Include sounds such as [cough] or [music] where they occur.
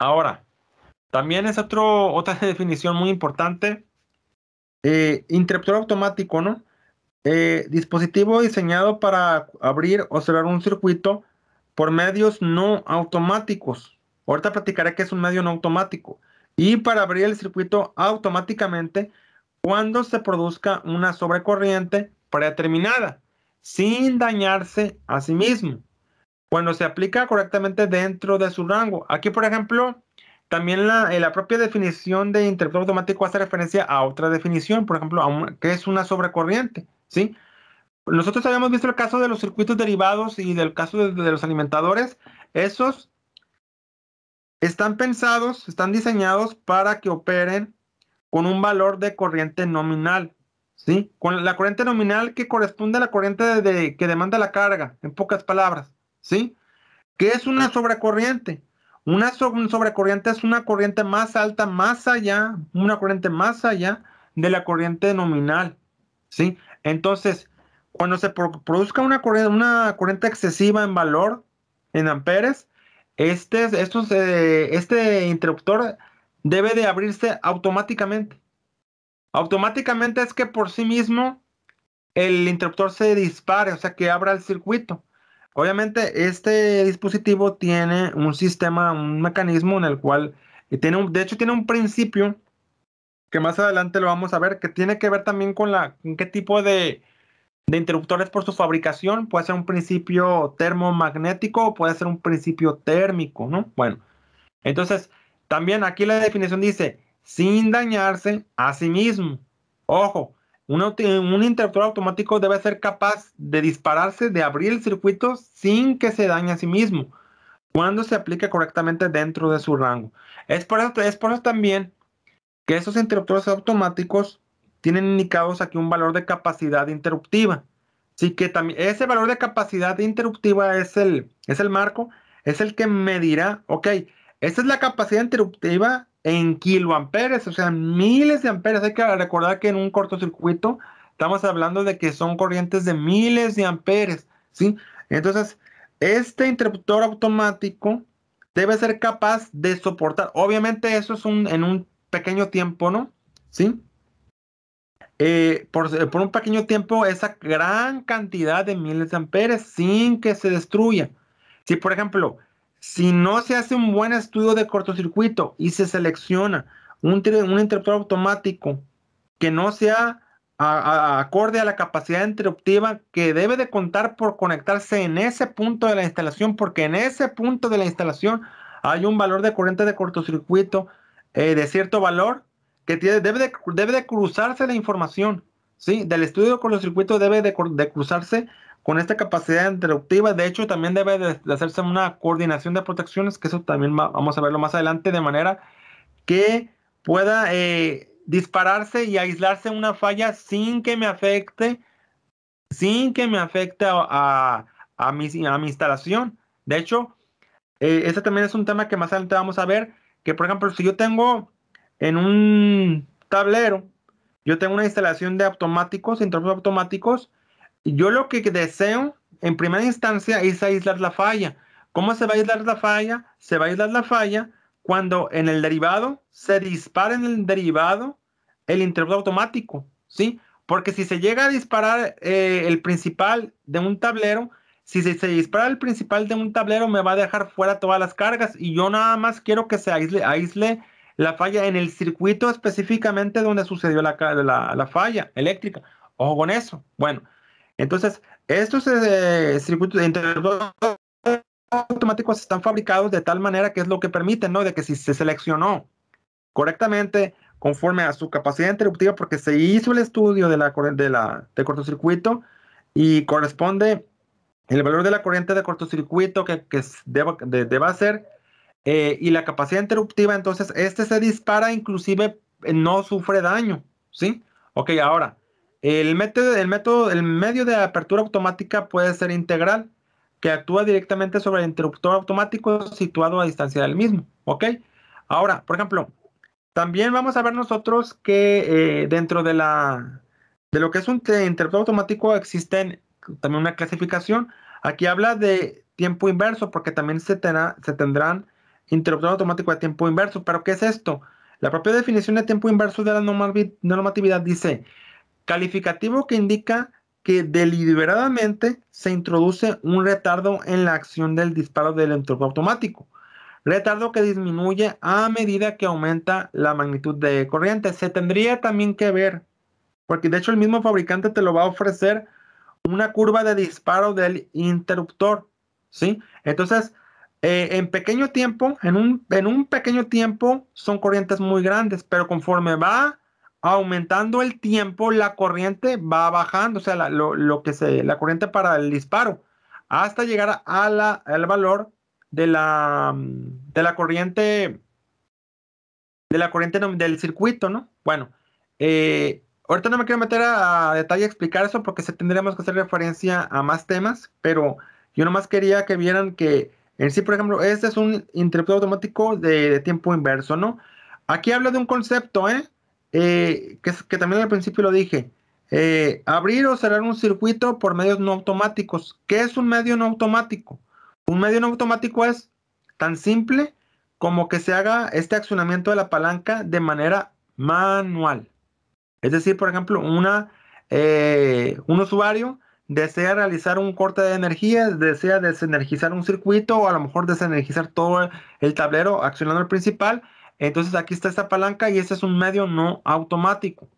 Ahora, también es otra [laughs] definición muy importante. Eh, interruptor automático, ¿no? Eh, dispositivo diseñado para abrir o cerrar un circuito por medios no automáticos. Ahorita platicaré que es un medio no automático. Y para abrir el circuito automáticamente cuando se produzca una sobrecorriente predeterminada, sin dañarse a sí mismo cuando se aplica correctamente dentro de su rango. Aquí, por ejemplo, también la, eh, propia definición de interruptor automático hace referencia a otra definición, por ejemplo, a que es una sobrecorriente, ¿sí? Nosotros habíamos visto el caso de los circuitos derivados y del caso de, los alimentadores. Esos están pensados, están diseñados para que operen con un valor de corriente nominal, ¿sí? Con la corriente nominal que corresponde a la corriente de, que demanda la carga, en pocas palabras. ¿sí? ¿Qué es una ah. sobrecorriente? Una sobrecorriente es una corriente más alta, más allá, una corriente más allá de la corriente nominal, ¿sí? Entonces, cuando se produzca una corriente, una corriente excesiva en valor, en amperes, este, eh, este interruptor debe de abrirse automáticamente. Automáticamente es que por sí mismo el interruptor se dispare, o sea, que abra el circuito. Obviamente, este dispositivo tiene un sistema, un mecanismo en el cual tiene un, de hecho, tiene un principio que más adelante lo vamos a ver, que tiene que ver también con la qué tipo de, de interruptores por su fabricación. Puede ser un principio termomagnético o puede ser un principio térmico, ¿no? Bueno, entonces, también aquí la definición dice, sin dañarse a sí mismo. Ojo, un, interruptor automático debe ser capaz de dispararse, de abrir el circuito sin que se dañe a sí mismo, cuando se aplica correctamente dentro de su rango. Es por eso, por también que esos interruptores automáticos tienen indicados aquí un valor de capacidad interruptiva. Así que también ese valor de capacidad interruptiva es el, es el marco, es el que medirá, ok, esa es la capacidad interruptiva en kiloamperes, o sea, miles de amperes. Hay que recordar que en un cortocircuito estamos hablando de que son corrientes de miles de amperes, ¿sí? Entonces, este interruptor automático debe ser capaz de soportar. Obviamente eso es un, en un pequeño tiempo, ¿no? ¿Sí? Eh, por, por, un pequeño tiempo esa gran cantidad de miles de amperes sin que se destruya. Si, por ejemplo, si no se hace un buen estudio de cortocircuito y se selecciona un, interruptor automático que no sea acorde a la capacidad interruptiva que debe de contar por conectarse en ese punto de la instalación, porque en ese punto de la instalación hay un valor de corriente de cortocircuito eh, de cierto valor que debe, debe de cruzarse la información ¿sí? Del estudio con los circuitos debe de, cruzarse con esta capacidad interruptiva. De hecho, también debe de, hacerse una coordinación de protecciones, que eso también vamos a verlo más adelante, de manera que pueda eh, dispararse y aislarse una falla sin que me afecte, sin que me afecte a, a, mi, instalación. De hecho, eh, este también es un tema que más adelante vamos a ver, que por ejemplo, si yo tengo en un tablero, yo tengo una instalación de automáticos, interruptores automáticos. Yo lo que deseo en primera instancia es aislar la falla. ¿Cómo se va a aislar la falla? Se va a aislar la falla cuando en el derivado se dispara en el derivado el interruptor automático, ¿sí? Porque si se llega a disparar eh, el principal de un tablero, si se, dispara el principal de un tablero, me va a dejar fuera todas las cargas y yo nada más quiero que se aísle la falla en el circuito específicamente donde sucedió la, falla eléctrica. Ojo con eso. Bueno, entonces, estos eh, circuitos automáticos están fabricados de tal manera que es lo que permite, ¿no? De que si se seleccionó correctamente, conforme a su capacidad interruptiva, porque se hizo el estudio de la, de de cortocircuito y corresponde el valor de la corriente de cortocircuito que, que deba, ser eh, y la capacidad interruptiva, entonces, este se dispara, inclusive eh, no sufre daño, ¿sí? Ok, ahora, el método, el método, el medio de apertura automática puede ser integral, que actúa directamente sobre el interruptor automático situado a distancia del mismo, ¿ok? Ahora, por ejemplo, también vamos a ver nosotros que eh, dentro de la de lo que es un interruptor automático existen también una clasificación. Aquí habla de tiempo inverso, porque también se, se tendrán interruptor automático de tiempo inverso. ¿Pero qué es esto? La propia definición de tiempo inverso de la normatividad dice calificativo que indica que deliberadamente se introduce un retardo en la acción del disparo del interruptor automático. Retardo que disminuye a medida que aumenta la magnitud de corriente. Se tendría también que ver, porque de hecho el mismo fabricante te lo va a ofrecer una curva de disparo del interruptor, ¿sí? Entonces, eh, en pequeño tiempo, en un, en un pequeño tiempo son corrientes muy grandes, pero conforme va aumentando el tiempo, la corriente va bajando, o sea, la, lo, que se, la corriente para el disparo, hasta llegar a la, al valor de la, de la corriente, de la corriente del circuito, ¿no? Bueno, eh, ahorita no me quiero meter a, a, detalle a explicar eso porque tendríamos que hacer referencia a más temas, pero yo nomás quería que vieran que en sí, por ejemplo, este es un interruptor automático de, tiempo inverso, ¿no? Aquí habla de un concepto, ¿eh? eh que, también al principio lo dije. Eh, abrir o cerrar un circuito por medios no automáticos. ¿Qué es un medio no automático? Un medio no automático es tan simple como que se haga este accionamiento de la palanca de manera manual. Es decir, por ejemplo, eh, un usuario desea realizar un corte de energía, desea desenergizar un circuito o a lo mejor desenergizar todo el tablero accionando el principal. Entonces aquí está esta palanca y ese es un medio no automático.